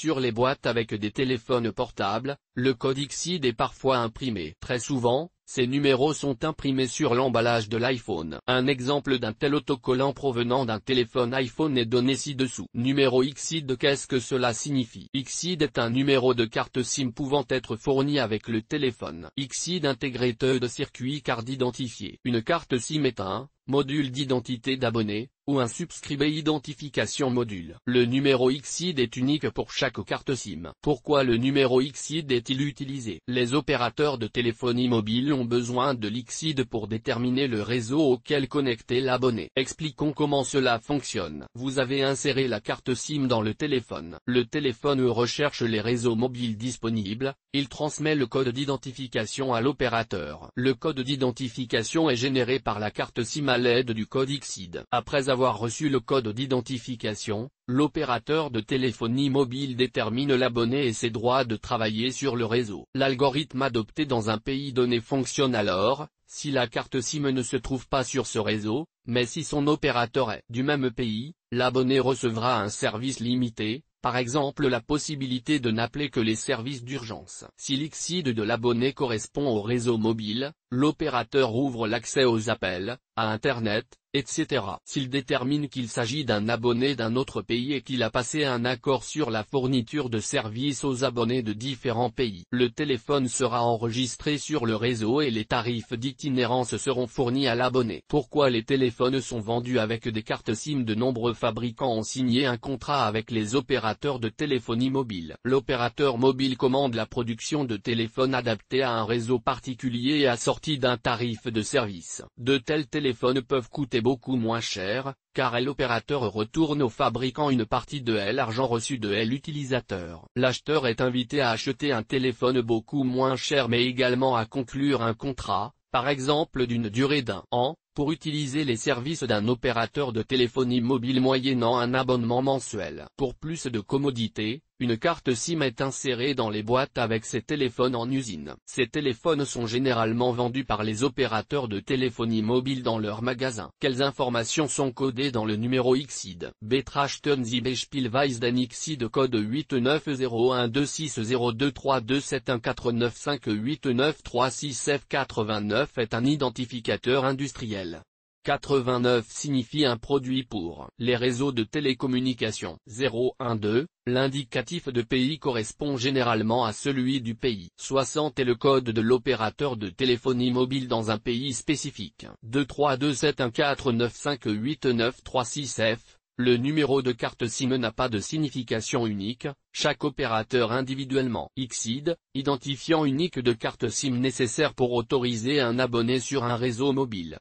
sur les boîtes avec des téléphones portables, le code XID est parfois imprimé. Très souvent, ces numéros sont imprimés sur l'emballage de l'iPhone. Un exemple d'un tel autocollant provenant d'un téléphone iPhone est donné ci-dessous. Numéro XID Qu'est-ce que cela signifie XID est un numéro de carte SIM pouvant être fourni avec le téléphone. XID Intégrateur de circuit card identifié. Une carte SIM est un module d'identité d'abonné, ou un subscribé identification module. Le numéro XID est unique pour chaque carte SIM. Pourquoi le numéro XID est-il utilisé Les opérateurs de téléphonie mobile ont besoin de l'XID pour déterminer le réseau auquel connecter l'abonné. Expliquons comment cela fonctionne. Vous avez inséré la carte SIM dans le téléphone. Le téléphone recherche les réseaux mobiles disponibles, il transmet le code d'identification à l'opérateur. Le code d'identification est généré par la carte SIM à l'aide du code XID. Après avoir avoir reçu le code d'identification, l'opérateur de téléphonie mobile détermine l'abonné et ses droits de travailler sur le réseau. L'algorithme adopté dans un pays donné fonctionne alors, si la carte SIM ne se trouve pas sur ce réseau, mais si son opérateur est du même pays, l'abonné recevra un service limité, par exemple la possibilité de n'appeler que les services d'urgence. Si l'XID de l'abonné correspond au réseau mobile, l'opérateur ouvre l'accès aux appels, Internet, etc. S'il détermine qu'il s'agit d'un abonné d'un autre pays et qu'il a passé un accord sur la fourniture de services aux abonnés de différents pays. Le téléphone sera enregistré sur le réseau et les tarifs d'itinérance seront fournis à l'abonné. Pourquoi les téléphones sont vendus avec des cartes SIM De nombreux fabricants ont signé un contrat avec les opérateurs de téléphonie mobile. L'opérateur mobile commande la production de téléphones adaptés à un réseau particulier et assorti d'un tarif de service. De tels téléphones téléphones peuvent coûter beaucoup moins cher, car l'opérateur retourne au fabricant une partie de l'argent reçu de l'utilisateur. L'acheteur est invité à acheter un téléphone beaucoup moins cher mais également à conclure un contrat, par exemple d'une durée d'un an, pour utiliser les services d'un opérateur de téléphonie mobile moyennant un abonnement mensuel. Pour plus de commodité, une carte SIM est insérée dans les boîtes avec ces téléphones en usine. Ces téléphones sont généralement vendus par les opérateurs de téléphonie mobile dans leurs magasins. Quelles informations sont codées dans le numéro XID Betrachten Sie beispielsweise XID code 8901260232714958936 f 89 est un identificateur industriel 89 signifie un produit pour les réseaux de télécommunications. 012, l'indicatif de pays correspond généralement à celui du pays. 60 est le code de l'opérateur de téléphonie mobile dans un pays spécifique. 232714958936F, le numéro de carte SIM n'a pas de signification unique, chaque opérateur individuellement. XID, identifiant unique de carte SIM nécessaire pour autoriser un abonné sur un réseau mobile.